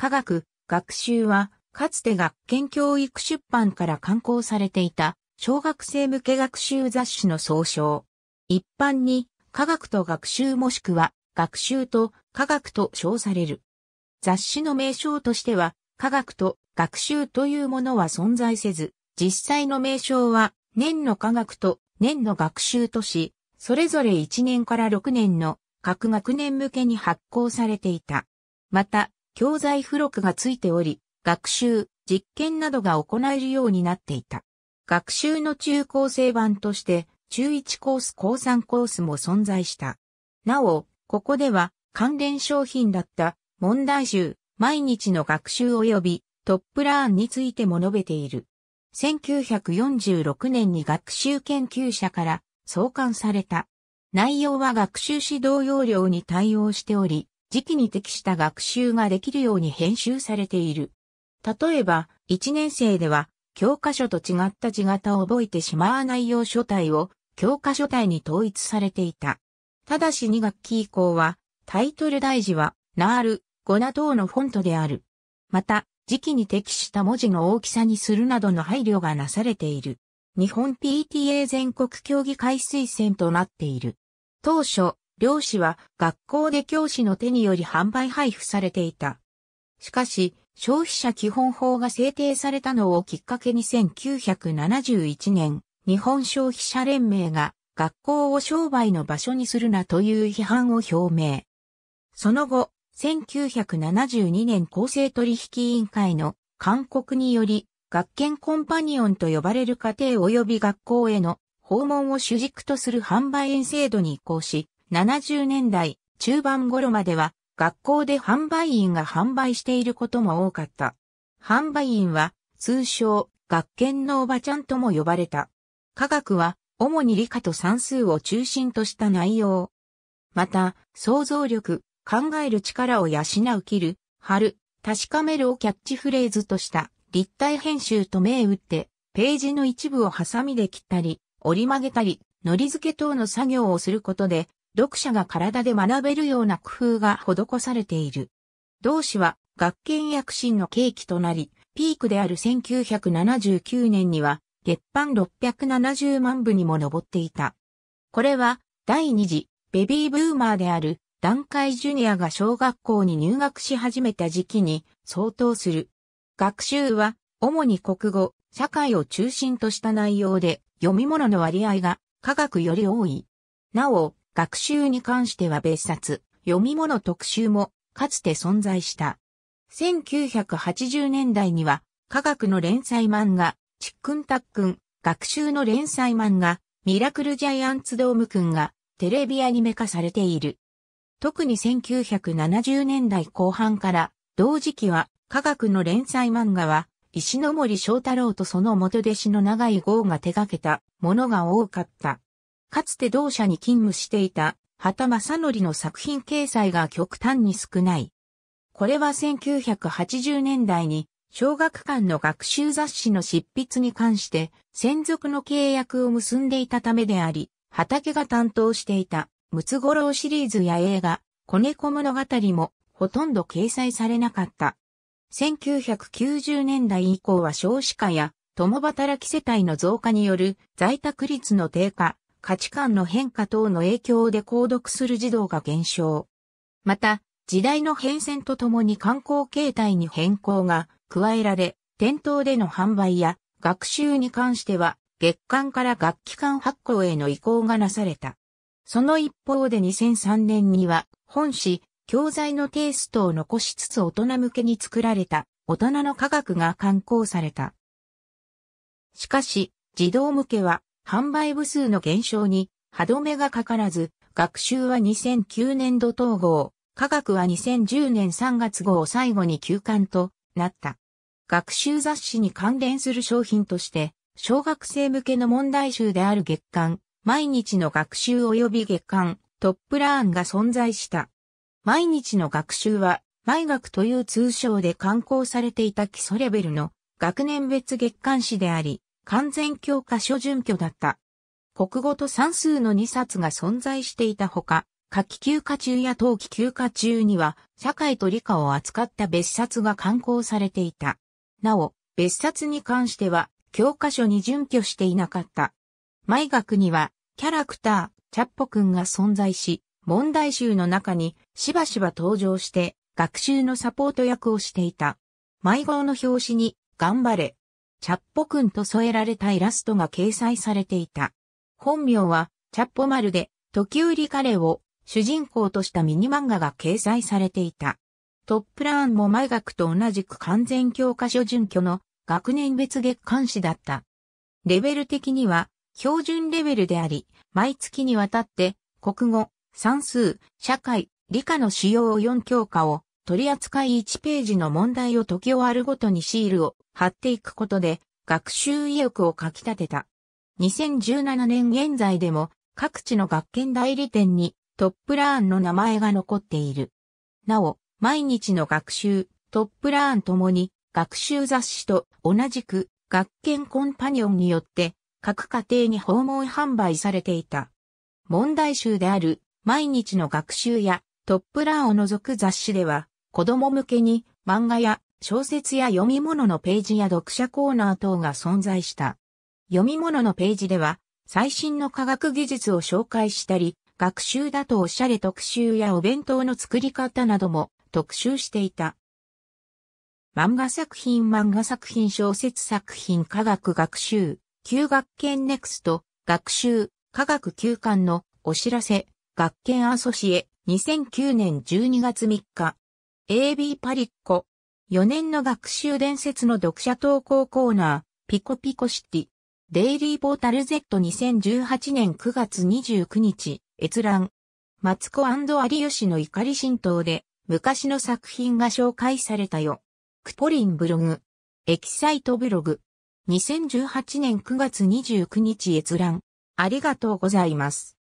科学、学習は、かつて学研教育出版から刊行されていた、小学生向け学習雑誌の総称。一般に、科学と学習もしくは、学習と科学と称される。雑誌の名称としては、科学と学習というものは存在せず、実際の名称は、年の科学と年の学習とし、それぞれ1年から6年の各学年向けに発行されていた。また、教材付録がついており、学習、実験などが行えるようになっていた。学習の中高生版として、中1コース高3コースも存在した。なお、ここでは関連商品だった問題集、毎日の学習及びトップラーンについても述べている。1946年に学習研究者から創刊された。内容は学習指導要領に対応しており、時期に適した学習ができるように編集されている。例えば、1年生では、教科書と違った字型を覚えてしまわないよう書体を、教科書体に統一されていた。ただし2学期以降は、タイトル大事は、ナール、ゴナ等のフォントである。また、時期に適した文字の大きさにするなどの配慮がなされている。日本 PTA 全国競技会推薦となっている。当初、両師は学校で教師の手により販売配布されていた。しかし、消費者基本法が制定されたのをきっかけに1971年、日本消費者連盟が学校を商売の場所にするなという批判を表明。その後、1972年公正取引委員会の勧告により、学研コンパニオンと呼ばれる家庭及び学校への訪問を主軸とする販売員制度に移行し、70年代中盤頃までは学校で販売員が販売していることも多かった。販売員は通称学研のおばちゃんとも呼ばれた。科学は主に理科と算数を中心とした内容。また、想像力、考える力を養う切る、貼る、確かめるをキャッチフレーズとした立体編集と銘打って、ページの一部をハサミで切ったり、折り曲げたり、のり付け等の作業をすることで、読者が体で学べるような工夫が施されている。同誌は学研躍進の契機となり、ピークである1979年には月版670万部にも上っていた。これは第二次ベビーブーマーである段階ジュニアが小学校に入学し始めた時期に相当する。学習は主に国語、社会を中心とした内容で読み物の割合が科学より多い。なお、学習に関しては別冊、読み物特集もかつて存在した。1980年代には科学の連載漫画、ちっくんたっくん、学習の連載漫画、ミラクルジャイアンツドームくんがテレビアニメ化されている。特に1970年代後半から同時期は科学の連載漫画は石森章太郎とその元弟子の長井豪が手掛けたものが多かった。かつて同社に勤務していた、畑正則の作品掲載が極端に少ない。これは1980年代に、小学館の学習雑誌の執筆に関して、専属の契約を結んでいたためであり、畑が担当していた、ムツゴロウシリーズや映画、子猫物語も、ほとんど掲載されなかった。1990年代以降は少子化や共働き世帯の増加による在宅率の低下、価値観の変化等の影響で購読する児童が減少。また、時代の変遷とともに観光形態に変更が加えられ、店頭での販売や学習に関しては月間から学期間発行への移行がなされた。その一方で2003年には本誌、教材のテイストを残しつつ大人向けに作られた大人の科学が刊行された。しかし、児童向けは販売部数の減少に歯止めがかからず、学習は2009年度統合、科学は2010年3月号を最後に休館となった。学習雑誌に関連する商品として、小学生向けの問題集である月刊、毎日の学習及び月刊、トップラーンが存在した。毎日の学習は、毎学という通称で刊行されていた基礎レベルの学年別月刊誌であり、完全教科書準拠だった。国語と算数の2冊が存在していたほか、夏季休暇中や冬季休暇中には、社会と理科を扱った別冊が刊行されていた。なお、別冊に関しては、教科書に準拠していなかった。毎学には、キャラクター、チャッポくんが存在し、問題集の中にしばしば登場して、学習のサポート役をしていた。毎号の表紙に、頑張れ、チャッポくんと添えられたイラストが掲載されていた。本名は、チャッポ丸で、時売り彼を主人公としたミニ漫画が掲載されていた。トップラーンも毎学と同じく完全教科書準拠の学年別月刊誌だった。レベル的には標準レベルであり、毎月にわたって国語、算数、社会、理科の主要4教科を取り扱い1ページの問題を解き終わるごとにシールを張っていくことで学習意欲をかき立てた。2017年現在でも各地の学研代理店にトップラーンの名前が残っている。なお、毎日の学習、トップラーンともに学習雑誌と同じく学研コンパニオンによって各家庭に訪問販売されていた。問題集である毎日の学習やトップラーンを除く雑誌では子供向けに漫画や小説や読み物のページや読者コーナー等が存在した。読み物のページでは、最新の科学技術を紹介したり、学習だとおしゃれ特集やお弁当の作り方なども特集していた。漫画作品漫画作品小説作品科学学習、旧学研ネクスト、学習、科学休館のお知らせ、学研アソシエ、2009年12月3日。AB パリッコ4年の学習伝説の読者投稿コーナー、ピコピコシティ。デイリーポータル Z2018 年9月29日、閲覧。マツコ有吉の怒り浸透で、昔の作品が紹介されたよ。クポリンブログ。エキサイトブログ。2018年9月29日閲覧。ありがとうございます。